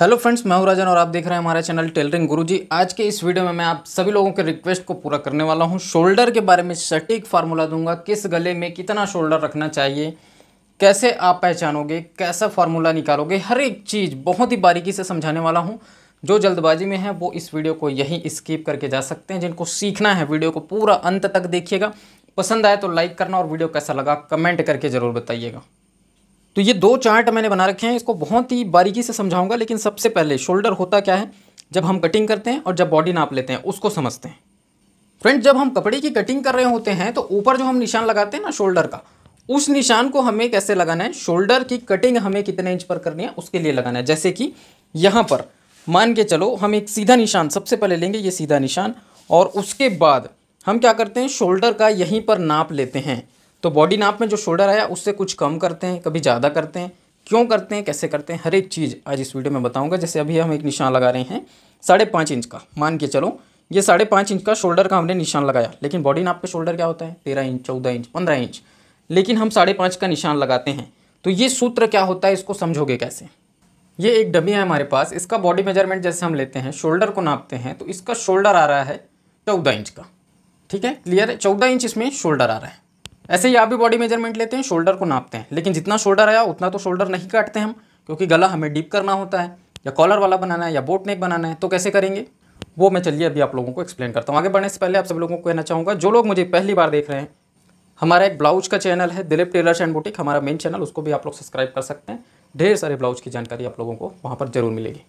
hello friends मैं हूं राजन और आप देख रहे हैं हमारा चैनल टेलरिंग गुरुजी आज के इस वीडियो में मैं आप सभी लोगों के रिक्वेस्ट को पूरा करने वाला हूं शोल्डर के बारे में सटीक फार्मूला दूंगा किस गले में कितना शोल्डर रखना चाहिए कैसे आप पहचानोगे कैसा फार्मूला निकालोगे हर एक चीज़ बहुत ही बारीकी से समझाने वाला हूँ जो जल्दबाजी में है वो इस वीडियो को यहीं स्कीप करके जा सकते हैं जिनको सीखना है वीडियो को पूरा अंत तक देखिएगा पसंद आए तो लाइक करना और वीडियो कैसा लगा कमेंट करके ज़रूर बताइएगा तो ये दो चार्ट मैंने बना रखे हैं इसको बहुत ही बारीकी से समझाऊंगा लेकिन सबसे पहले शोल्डर होता क्या है जब हम कटिंग करते हैं और जब बॉडी नाप लेते हैं उसको समझते हैं फ्रेंड जब हम कपड़े की कटिंग कर रहे होते हैं तो ऊपर जो हम निशान लगाते हैं ना शोल्डर का उस निशान को हमें कैसे लगाना है शोल्डर की कटिंग हमें कितने इंच पर करनी है उसके लिए लगाना है जैसे कि यहाँ पर मान के चलो हम एक सीधा निशान सबसे पहले लेंगे ये सीधा निशान और उसके बाद हम क्या करते हैं शोल्डर का यहीं पर नाप लेते हैं तो बॉडी नाप में जो शोल्डर आया उससे कुछ कम करते हैं कभी ज़्यादा करते हैं क्यों करते हैं कैसे करते हैं हर एक चीज़ आज इस वीडियो में बताऊंगा जैसे अभी हम एक निशान लगा रहे हैं साढ़े पाँच इंच का मान के चलो ये साढ़े पाँच इंच का शोल्डर का हमने निशान लगाया लेकिन बॉडी नाप पे शोल्डर क्या होता है तेरह इंच चौदह इंच पंद्रह इंच लेकिन हम साढ़े पाँच का निशान लगाते हैं तो ये सूत्र क्या होता है इसको समझोगे कैसे ये एक डमी है हमारे पास इसका बॉडी मेजरमेंट जैसे हम लेते हैं शोल्डर को नापते हैं तो इसका शोल्डर आ रहा है चौदह इंच का ठीक है क्लियर है चौदह इंच इसमें शोल्डर आ रहा है ऐसे ही आप भी बॉडी मेजरमेंट लेते हैं शोल्डर को नापते हैं लेकिन जितना शोल्डर आया उतना तो शोल्डर नहीं काटते हम क्योंकि गला हमें डीप करना होता है या कॉलर वाला बनाना है या बोट नेक बनाना है तो कैसे करेंगे वो मैं चलिए अभी आप लोगों को एक्सप्लेन करता हूँ आगे बढ़ने से पहले आप सब लोगों को कहना चाहूँगा जो लोग मुझे पहली बार देख रहे हैं हमारा एक ब्लाउज का चैनल है दिलीप टेलर्स एंड बुटीक हमारा मेन चैनल उसको भी आप लोग सब्सक्राइब कर सकते हैं ढेर सारे ब्लाउज की जानकारी आप लोगों को वहाँ पर जरूर मिलेगी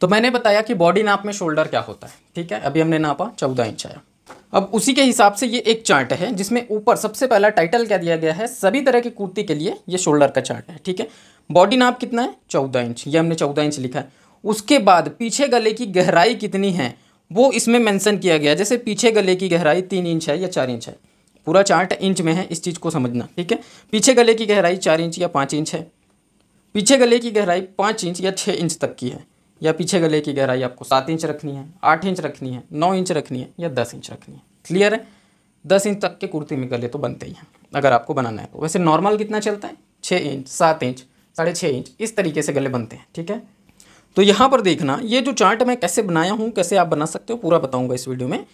तो मैंने बताया कि बॉडी नाप में शोल्डर क्या होता है ठीक है अभी हमने नापा चौदह इंच आया अब उसी के हिसाब से ये एक चार्ट है जिसमें ऊपर सबसे पहला टाइटल क्या दिया गया है सभी तरह की कुर्ती के लिए ये शोल्डर का चार्ट है ठीक है बॉडी नाप कितना है चौदह इंच ये हमने चौदह इंच लिखा है उसके बाद पीछे गले की गहराई कितनी है वो इसमें मेंशन किया गया जैसे पीछे गले की गहराई तीन इंच है या चार इंच है पूरा चार्ट इंच में है इस चीज़ को समझना ठीक है पीछे गले की गहराई चार इंच या पाँच इंच है पीछे गले की गहराई पाँच इंच या छः इंच तक की है या पीछे गले की गहराई आपको सात इंच रखनी है आठ इंच रखनी है नौ इंच रखनी है या दस इंच रखनी है क्लियर है दस इंच तक के कुर्ती में गले तो बनते ही हैं अगर आपको बनाना है तो वैसे नॉर्मल कितना चलता है छः इंच सात इंच साढ़े छः इंच इस तरीके से गले बनते हैं ठीक है तो यहाँ पर देखना ये जो चार्ट मैं कैसे बनाया हूँ कैसे आप बना सकते हो पूरा बताऊँगा इस वीडियो में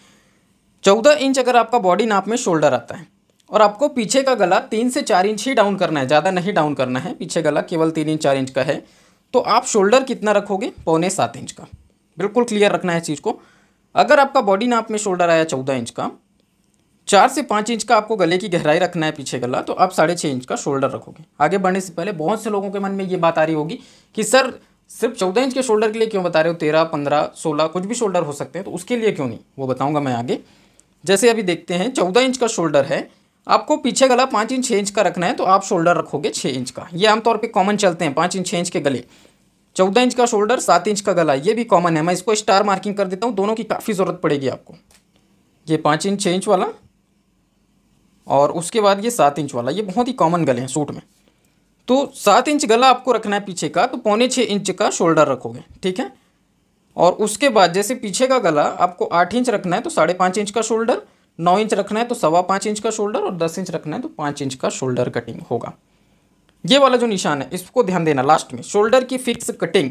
चौदह इंच अगर आपका बॉडी नाप में शोल्डर आता है और आपको पीछे का गला तीन से चार इंच ही डाउन करना है ज़्यादा नहीं डाउन करना है पीछे गला केवल तीन इंच चार इंच का है तो आप शोल्डर कितना रखोगे पौने सात इंच का बिल्कुल क्लियर रखना है चीज़ को अगर आपका बॉडी नाप में शोल्डर आया चौदह इंच का चार से पाँच इंच का आपको गले की गहराई रखना है पीछे गला तो आप साढ़े छः इंच का शोल्डर रखोगे आगे बढ़ने से पहले बहुत से लोगों के मन में ये बात आ रही होगी कि सर सिर्फ चौदह इंच के शोल्डर के लिए क्यों बता रहे हो तेरह पंद्रह सोलह कुछ भी शोल्डर हो सकते हैं तो उसके लिए क्यों नहीं वो बताऊँगा मैं आगे जैसे अभी देखते हैं चौदह इंच का शोल्डर है आपको पीछे गला पाँच इंच छः इंच का रखना है तो आप शोल्डर रखोगे छः इंच का ये आमतौर पे कॉमन चलते हैं पाँच इंच छः इंच के गले चौदह इंच का शोल्डर सात इंच का गला ये भी कॉमन है मैं इसको स्टार मार्किंग कर देता हूँ दोनों की काफ़ी ज़रूरत पड़ेगी आपको ये पाँच इंच छः इंच वाला और उसके बाद ये सात इंच वाला ये बहुत ही कॉमन गले हैं सूट में तो सात इंच गला आपको रखना है पीछे का तो पौने छः इंच का शोल्डर रखोगे ठीक है और उसके बाद जैसे पीछे का गला आपको आठ इंच रखना है तो साढ़े पाँच इंच का शोल्डर नौ इंच रखना है तो सवा पाँच इंच का शोल्डर और दस इंच रखना है तो पाँच इंच का शोल्डर कटिंग होगा ये वाला जो निशान है इसको ध्यान देना लास्ट में शोल्डर की फिक्स कटिंग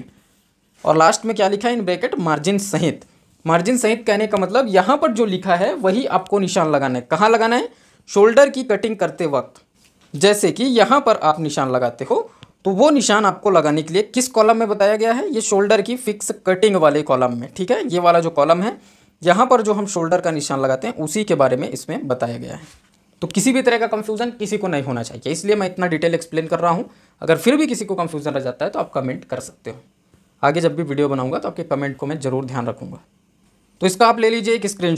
और लास्ट में क्या लिखा है इन ब्रैकेट मार्जिन सहित मार्जिन सहित कहने का मतलब यहाँ पर जो लिखा है वही आपको निशान लगाना है कहाँ लगाना है शोल्डर की कटिंग करते वक्त जैसे कि यहाँ पर आप निशान लगाते हो तो वो निशान आपको लगाने के लिए किस कॉलम में बताया गया है ये शोल्डर की फिक्स कटिंग वाले कॉलम में ठीक है ये वाला जो कॉलम है यहाँ पर जो हम शोल्डर का निशान लगाते हैं उसी के बारे में इसमें बताया गया है तो किसी भी तरह का कन्फ्यूज़न किसी को नहीं होना चाहिए इसलिए मैं इतना डिटेल एक्सप्लेन कर रहा हूँ अगर फिर भी किसी को कन्फ्यूज़न रह जाता है तो आप कमेंट कर सकते हो आगे जब भी वीडियो बनाऊँगा तो आपके कमेंट को मैं ज़रूर ध्यान रखूँगा तो इसका आप ले लीजिए एक स्क्रीन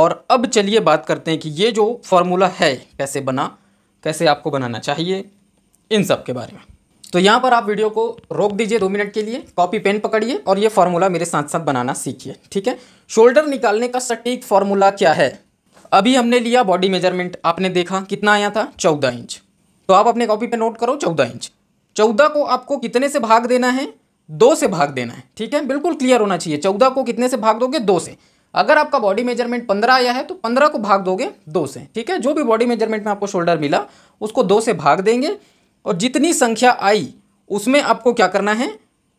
और अब चलिए बात करते हैं कि ये जो फॉर्मूला है कैसे बना कैसे आपको बनाना चाहिए इन सब के बारे में तो यहाँ पर आप वीडियो को रोक दीजिए दो मिनट के लिए कॉपी पेन पकड़िए और ये फॉर्मूला मेरे साथ साथ बनाना सीखिए ठीक है शोल्डर निकालने का सटीक फॉर्मूला क्या है अभी हमने लिया बॉडी मेजरमेंट आपने देखा कितना आया था चौदह इंच तो आप अपने कॉपी पे नोट करो चौदह इंच चौदह को आपको कितने से भाग देना है दो से भाग देना है ठीक है बिल्कुल क्लियर होना चाहिए चौदह को कितने से भाग दोगे दो से अगर आपका बॉडी मेजरमेंट पंद्रह आया है तो पंद्रह को भाग दोगे दो से ठीक है जो भी बॉडी मेजरमेंट में आपको शोल्डर मिला उसको दो से भाग देंगे और जितनी संख्या आई उसमें आपको क्या करना है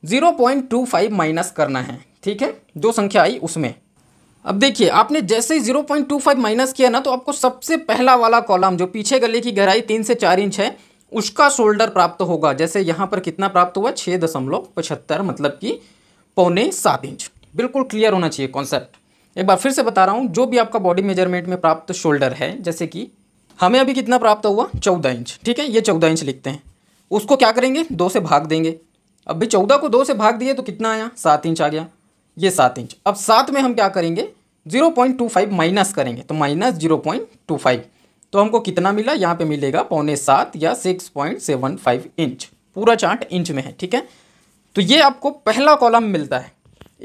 zero point two five minus करना है ठीक है जो संख्या आई उसमें अब देखिए आपने जैसे ही zero point two five minus किया ना तो आपको सबसे पहला वाला कॉलम जो पीछे गले की गहराई तीन से चार इंच है उसका शोल्डर प्राप्त होगा जैसे यहाँ पर कितना प्राप्त हुआ छः दशमलव पचहत्तर मतलब कि पौने सात इंच बिल्कुल क्लियर होना चाहिए कॉन्सेप्ट एक बार फिर से बता रहा हूँ जो भी आपका बॉडी मेजरमेंट में प्राप्त शोल्डर है जैसे कि हमें अभी कितना प्राप्त हुआ चौदह इंच ठीक है ये चौदह इंच लिखते हैं उसको क्या करेंगे दो से भाग देंगे अब भी चौदह को दो से भाग दिए तो कितना आया सात इंच आ गया ये सात इंच अब सात में हम क्या करेंगे zero point two five minus करेंगे तो minus zero point two five तो हमको कितना मिला यहाँ पे मिलेगा पौने सात या six point seven five inch पूरा चार्ट इंच में है ठीक है तो ये आपको पहला कॉलम मिलता है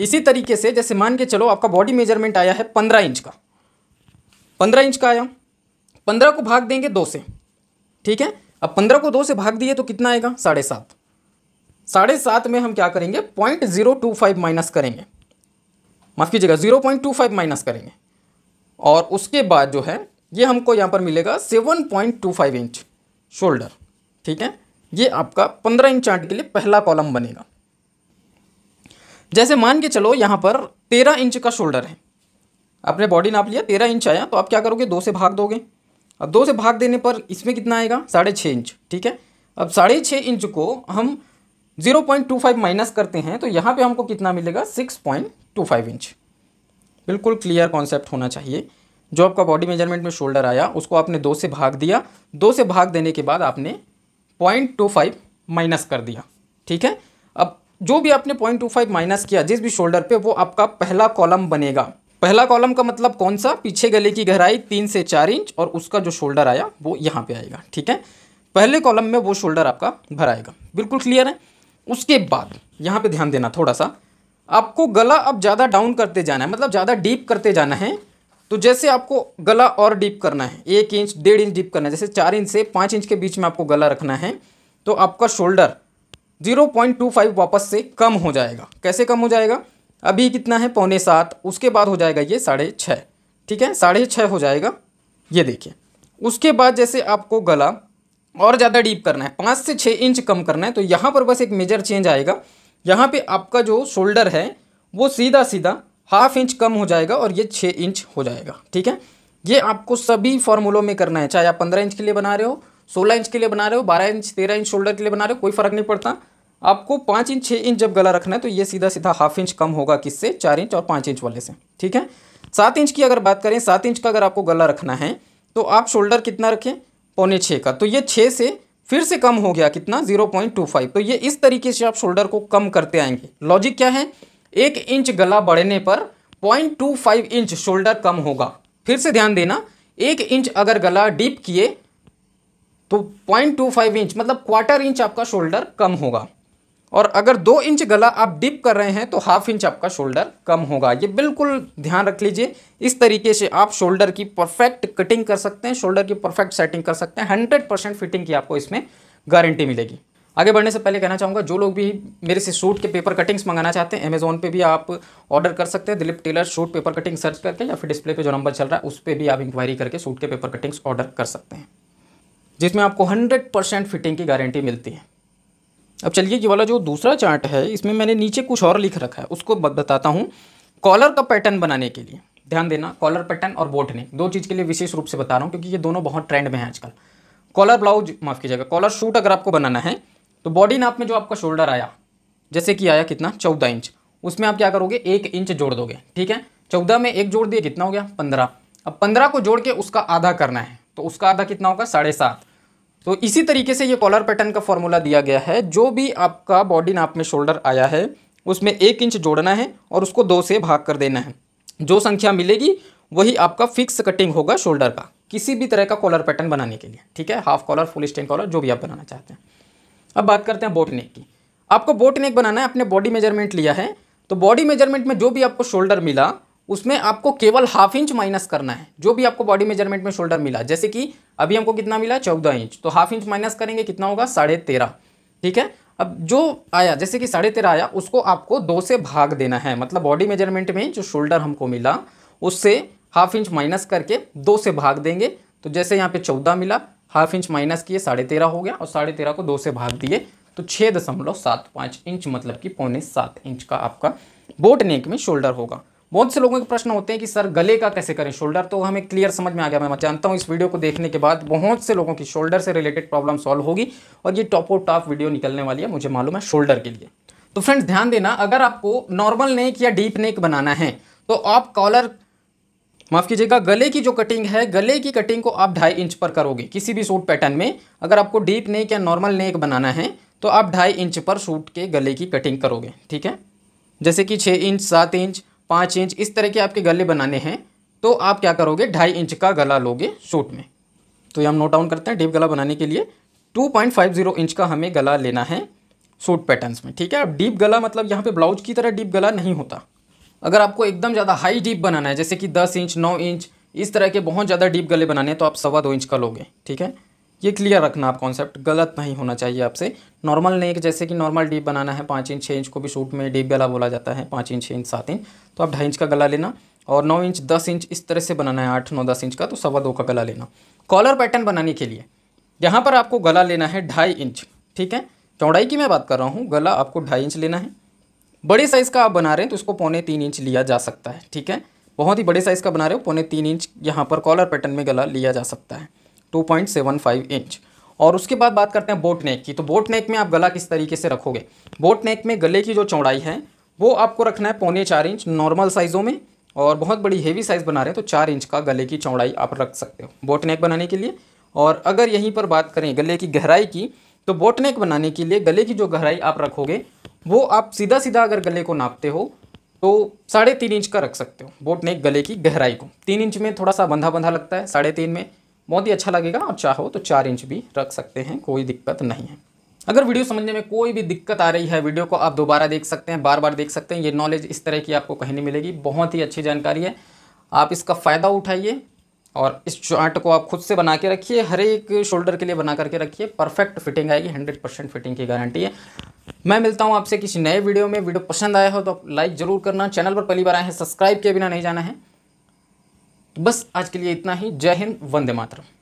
इसी तरीके से जैसे मान के चलो आपका बॉडी मेजरमेंट आया है पंद्रह इंच का पंद्रह इंच का आया पंद्रह को भाग देंगे दो से ठीक है अब पंद्रह को दो से भाग दिए तो कितना आएगा साढ़े सात साढ़े सात में हम क्या करेंगे point zero two five minus करेंगे माफ़ कीजिएगा zero point two five minus करेंगे और उसके बाद जो है ये हमको यहाँ पर मिलेगा seven point two five inch shoulder ठीक है ये आपका पंद्रह इंच चार्ट के लिए पहला कॉलम बनेगा जैसे मान के चलो यहाँ पर तेरह इंच का शोल्डर है आपने बॉडी नाप लिया तेरह इंच आया तो आप क्या करोगे दो से भाग दोगे अब दो से भाग देने पर इसमें कितना आएगा साढ़े छः इंच ठीक है अब साढ़े छः इंच को हम zero point two five minus करते हैं तो यहाँ पे हमको कितना मिलेगा six point two five inch बिल्कुल क्लियर कॉन्सेप्ट होना चाहिए जो आपका बॉडी मेजरमेंट में शोल्डर आया उसको आपने दो से भाग दिया दो से भाग देने के बाद आपने पॉइंट टू फाइव माइनस कर दिया ठीक है अब जो भी आपने पॉइंट टू फाइव माइनस किया जिस भी शोल्डर पे वो आपका पहला कॉलम बनेगा पहला कॉलम का मतलब कौन सा पीछे गले की गहराई तीन से चार इंच और उसका जो शोल्डर आया वो यहाँ पे आएगा ठीक है पहले कॉलम में वो शोल्डर आपका भराएगा बिल्कुल क्लियर है उसके बाद यहाँ पे ध्यान देना थोड़ा सा आपको गला अब ज़्यादा डाउन करते जाना है मतलब ज़्यादा डीप करते जाना है तो जैसे आपको गला और डीप करना है एक इंच डेढ़ इंच डीप करना है जैसे चार इंच से पाँच इंच के बीच में आपको गला रखना है तो आपका shoulder zero point two five वापस से कम हो जाएगा कैसे कम हो जाएगा अभी कितना है पौने सात उसके बाद हो जाएगा ये साढ़े छः ठीक है साढ़े छः हो जाएगा ये देखिए उसके बाद जैसे आपको गला और ज़्यादा डीप करना है पाँच से छः इंच कम करना है तो यहाँ पर बस एक मेजर चेंज आएगा यहाँ पे आपका जो शोल्डर है वो सीधा सीधा हाफ इंच कम हो जाएगा और ये छः इंच हो जाएगा ठीक है ये आपको सभी फॉर्मूलों में करना है चाहे आप पंद्रह इंच के लिए बना रहे हो सोलह इंच के लिए बना रहे हो बारह इंच तेरह इंच शोल्डर के लिए बना रहे हो कोई फर्क नहीं पड़ता आपको पाँच इंच छः इंच जब गला रखना है तो ये सीधा सीधा हाफ इंच कम होगा किससे चार इंच और पाँच इंच वाले से ठीक है सात इंच की अगर बात करें सात इंच का अगर आपको गला रखना है तो आप शोल्डर कितना रखें पौने छः का तो ये छः से फिर से कम हो गया कितना जीरो पॉइंट टू फाइव तो ये इस तरीके से आप शोल्डर को कम करते आएंगे लॉजिक क्या है एक इंच गला बढ़ने पर point two five inch shoulder कम होगा फिर से ध्यान देना एक इंच अगर गला डीप किए तो पॉइंट टू फाइव इंच मतलब क्वार्टर इंच आपका शोल्डर कम होगा और अगर दो इंच गला आप डिप कर रहे हैं तो हाफ इंच आपका शोल्डर कम होगा ये बिल्कुल ध्यान रख लीजिए इस तरीके से आप शोल्डर की परफेक्ट कटिंग कर सकते हैं शोल्डर की परफेक्ट सेटिंग कर सकते हैं हंड्रेड परसेंट फिटिंग की आपको इसमें गारंटी मिलेगी आगे बढ़ने से पहले कहना चाहूँगा जो लोग भी मेरे से सूट के पेपर कटिंग्स मंगाना चाहते हैं अमेजोन पे भी आप ऑर्डर कर सकते हैं Dilip tailor suit paper cutting search करके या फिर डिस्प्ले पे जो नंबर चल रहा है उस पर भी आप इंक्वायरी करके सूट के पेपर कटिंग्स ऑर्डर कर सकते हैं जिसमें आपको हंड्रेड परसेंट फिटिंग की गारंटी मिलती है अब चलिए ये वाला जो दूसरा चार्ट है इसमें मैंने नीचे कुछ और लिख रखा है उसको बताता हूँ कॉलर का पैटर्न बनाने के लिए ध्यान देना कॉलर पैटर्न और बोट नेक दो चीज़ के लिए विशेष रूप से बता रहा हूँ क्योंकि ये दोनों बहुत ट्रेंड में है आजकल कॉलर ब्लाउज माफ़ कीजिएगा कॉलर शूट अगर आपको बनाना है तो बॉडी नाप में जो आपका शोल्डर आया जैसे कि आया कितना चौदह इंच उसमें आप क्या करोगे एक इंच जोड़ दोगे ठीक है चौदह में एक जोड़ दिए कितना हो गया पंद्रह अब पंद्रह को जोड़ के उसका आधा करना है तो उसका आधा कितना होगा साढ़े सात तो इसी तरीके से ये कॉलर पैटर्न का फॉर्मूला दिया गया है जो भी आपका बॉडी नाप में शोल्डर आया है उसमें एक इंच जोड़ना है और उसको दो से भाग कर देना है जो संख्या मिलेगी वही आपका फिक्स कटिंग होगा शोल्डर का किसी भी तरह का कॉलर पैटर्न बनाने के लिए ठीक है half collar full stand collar जो भी आप बनाना चाहते हैं अब बात करते हैं बोट नेक की आपको बोट नेक बनाना है आपने बॉडी मेजरमेंट लिया है तो बॉडी मेजरमेंट में जो भी आपको शोल्डर मिला उसमें आपको केवल हाफ इंच माइनस करना है जो भी आपको बॉडी मेजरमेंट में शोल्डर मिला जैसे कि अभी हमको कितना मिला चौदह इंच तो हाफ इंच माइनस करेंगे कितना होगा साढ़े तेरह ठीक है अब जो आया जैसे कि साढ़े तेरह आया उसको आपको दो से भाग देना है मतलब बॉडी मेजरमेंट में जो शोल्डर हमको मिला उससे हाफ इंच माइनस करके दो से भाग देंगे तो जैसे यहाँ पे चौदह मिला हाफ इंच माइनस किए साढ़े तेरह हो गया और साढ़े तेरह को दो से भाग दिए तो छः दशमलव सात पाँच इंच मतलब कि पौने सात इंच का आपका बोट नेक में शोल्डर होगा बहुत से लोगों के प्रश्न होते हैं कि सर गले का कैसे करें शोल्डर तो हमें क्लियर समझ में आ गया मैं जानता हूँ इस वीडियो को देखने के बाद बहुत से लोगों की शोल्डर से रिलेटेड प्रॉब्लम सॉल्व होगी और ये टॉप और टॉप वीडियो निकलने वाली है मुझे मालूम है शोल्डर के लिए तो फ्रेंड्स ध्यान देना अगर आपको नॉर्मल नेक या डीप नेक बनाना है तो आप कॉलर माफ़ कीजिएगा गले की जो कटिंग है गले की कटिंग को आप ढाई इंच पर करोगे किसी भी सूट पैटर्न में अगर आपको डीप नेक या नॉर्मल नेक बनाना है तो आप ढाई इंच पर सूट के गले की कटिंग करोगे ठीक है जैसे कि छः इंच सात इंच पाँच इंच इस तरह के आपके गले बनाने हैं तो आप क्या करोगे ढाई इंच का गला लोगे सूट में तो ये हम नोट डाउन करते हैं डीप गला बनाने के लिए 2.50 इंच का हमें गला लेना है सूट पैटर्न्स में ठीक है अब डीप गला मतलब यहाँ पे ब्लाउज की तरह डीप गला नहीं होता अगर आपको एकदम ज़्यादा हाई डीप बनाना है जैसे कि 10 इंच 9 इंच इस तरह के बहुत ज़्यादा डीप गले बनाने हैं तो आप सवा दो इंच का लोगे ठीक है ये क्लियर रखना आप कॉन्सेप्ट गलत नहीं होना चाहिए आपसे नॉर्मल नेक जैसे कि नॉर्मल डीप बनाना है पाँच इंच छः इंच को भी सूट में डीप गला बोला जाता है पाँच इंच छः इंच सात इंच तो आप ढाई इंच का गला लेना और नौ इंच दस इंच इस तरह से बनाना है आठ नौ दस इंच का तो सवा दो का गला लेना कॉलर पैटर्न बनाने के लिए यहाँ पर आपको गला लेना है ढाई इंच ठीक है चौड़ाई की मैं बात कर रहा हूँ गला आपको ढाई इंच लेना है बड़े साइज़ का आप बना रहे हैं तो उसको पौने तीन इंच लिया जा सकता है ठीक है बहुत ही बड़े साइज़ का बना रहे हो पौने तीन इंच यहाँ पर कॉलर पैटर्न में गला लिया जा सकता है 2.75 इंच और उसके बाद बात करते हैं बोट नेक की तो बोट नेक में आप गला किस तरीके से रखोगे बोट नेक में गले की जो चौड़ाई है वो आपको रखना है पौने चार इंच नॉर्मल साइज़ों में और बहुत बड़ी हेवी साइज़ बना रहे हैं तो चार इंच का गले की चौड़ाई आप रख सकते हो बोट नेक बनाने के लिए और अगर यहीं पर बात करें गले की गहराई की तो बोट नेक बनाने के लिए गले की जो गहराई आप रखोगे वो आप सीधा सीधा अगर गले को नापते हो तो साढ़े तीन इंच का रख सकते हो बोट नेक गले की गहराई को तीन इंच में थोड़ा सा बंधा बंधा लगता है साढ़े तीन में बहुत ही अच्छा लगेगा और चाहो तो चार इंच भी रख सकते हैं कोई दिक्कत नहीं है अगर वीडियो समझने में कोई भी दिक्कत आ रही है वीडियो को आप दोबारा देख सकते हैं बार बार देख सकते हैं ये नॉलेज इस तरह की आपको कहीं नहीं मिलेगी बहुत ही अच्छी जानकारी है आप इसका फ़ायदा उठाइए और इस चार्ट को आप खुद से बना के रखिए हर एक शोल्डर के लिए बना करके रखिए परफेक्ट फिटिंग आएगी हंड्रेड परसेंट फिटिंग की गारंटी है मैं मिलता हूँ आपसे किसी नए वीडियो में वीडियो पसंद आया हो तो आप लाइक ज़रूर करना चैनल पर पहली बार आए हैं सब्सक्राइब किए बिना नहीं जाना है तो बस आज के लिए इतना ही जय हिंद वंदे मातरम